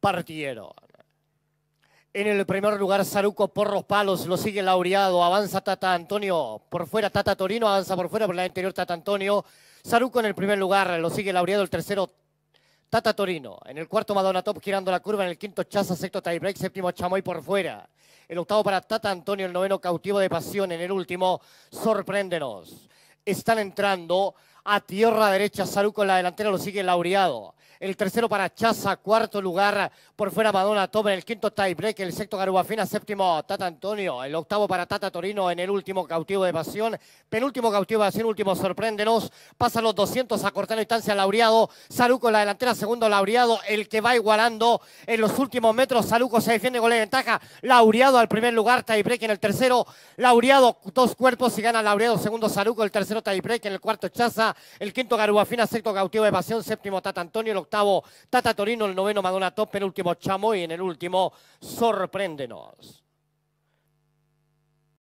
partieron. En el primer lugar, Saruco por los Palos, lo sigue laureado, avanza Tata Antonio, por fuera Tata Torino, avanza por fuera, por la interior Tata Antonio. Saruco en el primer lugar, lo sigue laureado, el tercero Tata Torino. En el cuarto, Madonna Top girando la curva. En el quinto, Chaza. Sexto, Tiebreak. Séptimo, Chamoy por fuera. El octavo para Tata Antonio. El noveno, Cautivo de Pasión. En el último, Sorpréndenos. Están entrando a tierra derecha. Saruco en la delantera lo sigue laureado el tercero para Chaza, cuarto lugar por fuera Madonna En el quinto tiebreak, el sexto Garubafina, séptimo Tata Antonio, el octavo para Tata Torino en el último cautivo de pasión, penúltimo cautivo de pasión, último sorpréndenos, pasan los 200 a cortar la distancia Laureado, Saruco en la delantera, segundo Laureado, el que va igualando en los últimos metros, Saruco se defiende con la ventaja, Laureado al primer lugar, tiebreak en el tercero, Laureado dos cuerpos y gana Laureado, segundo Saruco, el tercero tiebreak, en el cuarto Chaza, el quinto Garubafina, sexto cautivo de pasión, séptimo Tata Antonio, octavo Tata Torino, el noveno Madonna Top, chamo y en el último Sorpréndenos.